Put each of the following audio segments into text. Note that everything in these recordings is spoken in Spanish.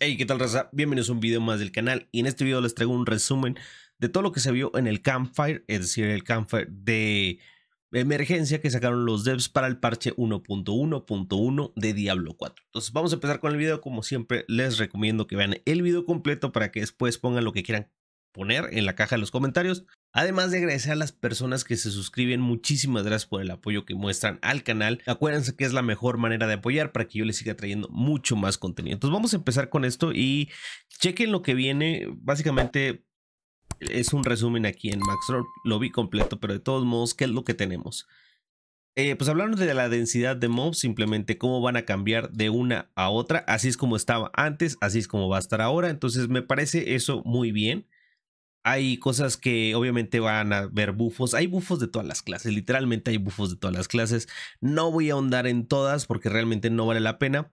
Hey, ¿qué tal raza? Bienvenidos a un video más del canal y en este video les traigo un resumen de todo lo que se vio en el campfire, es decir, el campfire de emergencia que sacaron los devs para el parche 1.1.1 de Diablo 4. Entonces vamos a empezar con el video, como siempre les recomiendo que vean el video completo para que después pongan lo que quieran poner en la caja de los comentarios. Además de agradecer a las personas que se suscriben, muchísimas gracias por el apoyo que muestran al canal. Acuérdense que es la mejor manera de apoyar para que yo les siga trayendo mucho más contenido. Entonces vamos a empezar con esto y chequen lo que viene. Básicamente es un resumen aquí en MaxRoll, lo vi completo, pero de todos modos, ¿qué es lo que tenemos? Eh, pues hablaron de la densidad de mobs, simplemente cómo van a cambiar de una a otra, así es como estaba antes, así es como va a estar ahora, entonces me parece eso muy bien. Hay cosas que obviamente van a ver bufos. Hay bufos de todas las clases. Literalmente hay bufos de todas las clases. No voy a ahondar en todas porque realmente no vale la pena.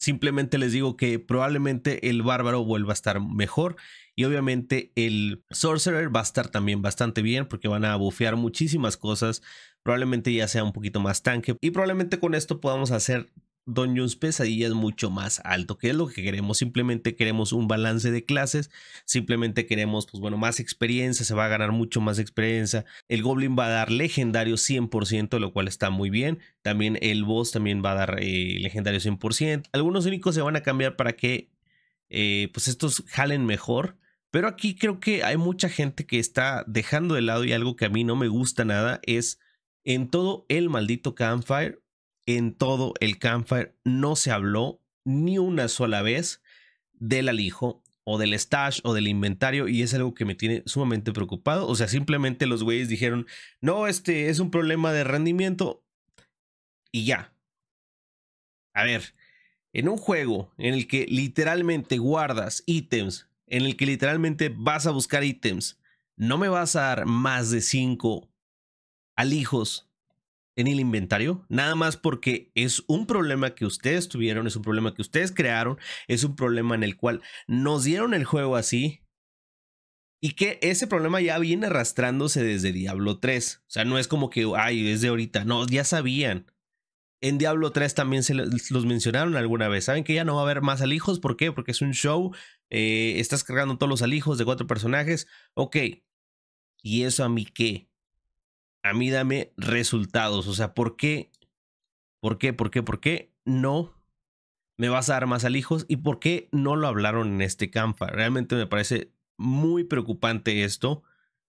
Simplemente les digo que probablemente el bárbaro vuelva a estar mejor. Y obviamente el sorcerer va a estar también bastante bien porque van a bufear muchísimas cosas. Probablemente ya sea un poquito más tanque. Y probablemente con esto podamos hacer Dungeons pesadillas mucho más alto, que es lo que queremos. Simplemente queremos un balance de clases, simplemente queremos, pues bueno, más experiencia, se va a ganar mucho más experiencia. El Goblin va a dar legendario 100%, lo cual está muy bien. También el boss también va a dar eh, legendario 100%. Algunos únicos se van a cambiar para que, eh, pues estos jalen mejor. Pero aquí creo que hay mucha gente que está dejando de lado y algo que a mí no me gusta nada es en todo el maldito campfire en todo el campfire no se habló ni una sola vez del alijo o del stash o del inventario y es algo que me tiene sumamente preocupado. O sea, simplemente los güeyes dijeron, no, este es un problema de rendimiento y ya. A ver, en un juego en el que literalmente guardas ítems, en el que literalmente vas a buscar ítems, no me vas a dar más de 5 alijos en el inventario, nada más porque es un problema que ustedes tuvieron, es un problema que ustedes crearon, es un problema en el cual nos dieron el juego así y que ese problema ya viene arrastrándose desde Diablo 3. O sea, no es como que, ay, es de ahorita, no, ya sabían. En Diablo 3 también se los mencionaron alguna vez. Saben que ya no va a haber más alijos. ¿Por qué? Porque es un show. Eh, estás cargando todos los alijos de cuatro personajes. Ok. ¿Y eso a mí qué? a mí dame resultados. O sea, ¿por qué? ¿Por qué? ¿Por qué? ¿Por qué no me vas a dar más alijos? ¿Y por qué no lo hablaron en este campa? Realmente me parece muy preocupante esto.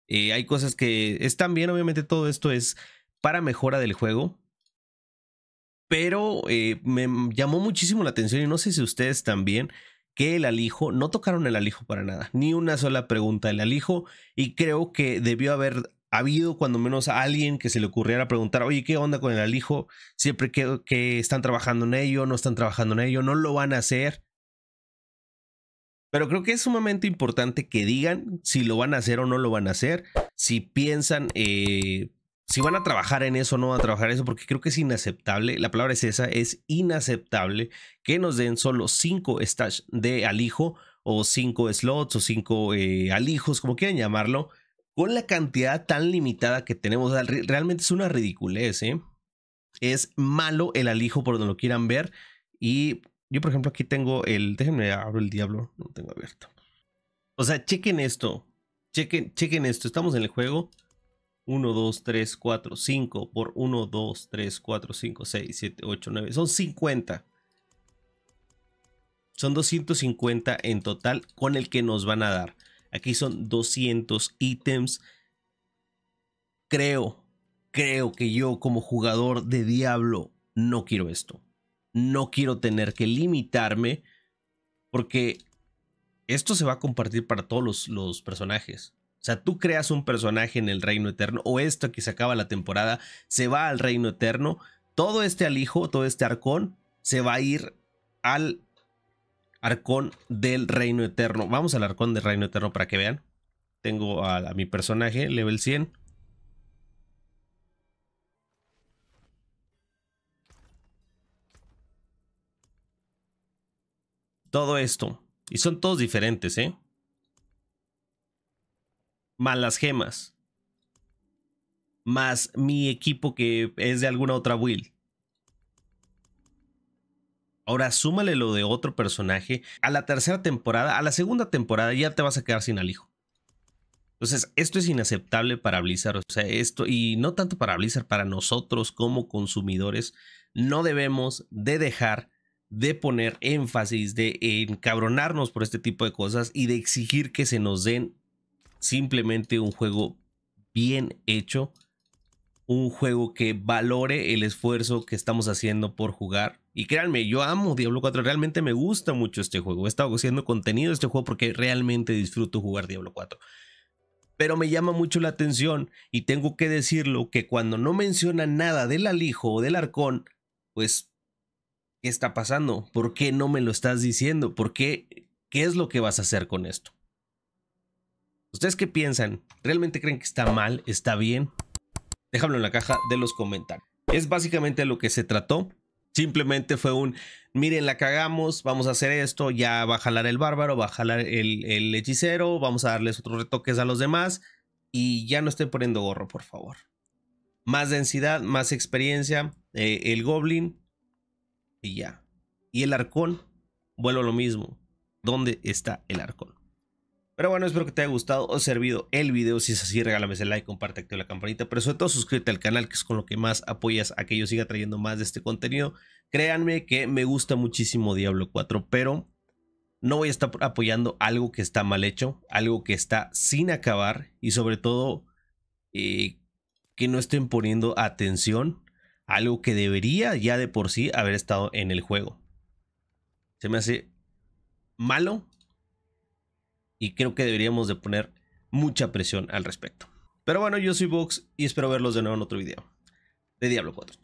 Eh, hay cosas que están bien, obviamente todo esto es para mejora del juego. Pero eh, me llamó muchísimo la atención y no sé si ustedes también que el alijo, no tocaron el alijo para nada, ni una sola pregunta del alijo y creo que debió haber ha habido cuando menos a alguien que se le ocurriera preguntar, oye, ¿qué onda con el alijo? Siempre que, están trabajando en ello, no están trabajando en ello, no lo van a hacer. Pero creo que es sumamente importante que digan si lo van a hacer o no lo van a hacer, si piensan, eh, si van a trabajar en eso o no van a trabajar en eso, porque creo que es inaceptable, la palabra es esa, es inaceptable que nos den solo cinco stash de alijo o cinco slots o cinco eh, alijos, como quieran llamarlo, con la cantidad tan limitada que tenemos, realmente es una ridiculez, ¿eh? Es malo el alijo por donde lo quieran ver. Y yo, por ejemplo, aquí tengo el. Déjenme abrir el diablo. No lo tengo abierto. O sea, chequen esto. Chequen, chequen esto. Estamos en el juego. 1, 2, 3, 4, 5. Por 1, 2, 3, 4, 5, 6, 7, 8, 9. Son 50. Son 250 en total con el que nos van a dar. Aquí son 200 ítems. Creo, creo que yo como jugador de Diablo no quiero esto. No quiero tener que limitarme porque esto se va a compartir para todos los, personajes. O sea, tú creas un personaje en el Reino Eterno o esto que se acaba la temporada se va al Reino Eterno. Todo este alijo, todo este arcón se va a ir al Arcón del Reino Eterno. Vamos al Arcón del Reino Eterno para que vean. Tengo a, mi personaje, level 100. Todo esto. Y son todos diferentes, ¿eh? Más las gemas. Más mi equipo que es de alguna otra build. Ahora súmale lo de otro personaje. A la tercera temporada, a la segunda temporada ya te vas a quedar sin alijo. Entonces, esto es inaceptable para Blizzard, o sea, esto, y no tanto para Blizzard, para nosotros como consumidores, no debemos de dejar de poner énfasis, de encabronarnos por este tipo de cosas y de exigir que se nos den simplemente un juego bien hecho, un juego que valore el esfuerzo que estamos haciendo por jugar y créanme, yo amo Diablo 4, realmente me gusta mucho este juego. He estado haciendo contenido de este juego porque realmente disfruto jugar Diablo 4. Pero me llama mucho la atención y tengo que decirlo que cuando no menciona nada del alijo o del arcón, pues, ¿qué está pasando? ¿Por qué no me lo estás diciendo? ¿Por qué? ¿Qué es lo que vas a hacer con esto? ¿Ustedes qué piensan? ¿Realmente creen que está mal? ¿Está bien? Déjamelo en la caja de los comentarios. Es básicamente lo que se trató. Simplemente fue un, miren, la cagamos, vamos a hacer esto, ya va a jalar el bárbaro, va a jalar el, hechicero, vamos a darles otros retoques a los demás y ya no estoy poniendo gorro, por favor. Más densidad, más experiencia, eh, el goblin y ya. Y el arcón, vuelvo a lo mismo. ¿Dónde está el arcón? Pero bueno, espero que te haya gustado o servido el video. Si es así, regálame ese like, comparte, activa la campanita. Pero sobre todo, suscríbete al canal, que es con lo que más apoyas a que yo siga trayendo más de este contenido. Créanme que me gusta muchísimo Diablo 4, pero no voy a estar apoyando algo que está mal hecho, algo que está sin acabar y sobre todo eh, que no estén poniendo atención a algo que debería ya de por sí haber estado en el juego. Se me hace malo y creo que deberíamos de poner mucha presión al respecto. Pero bueno, yo soy Vox y espero verlos de nuevo en otro video de Diablo 4.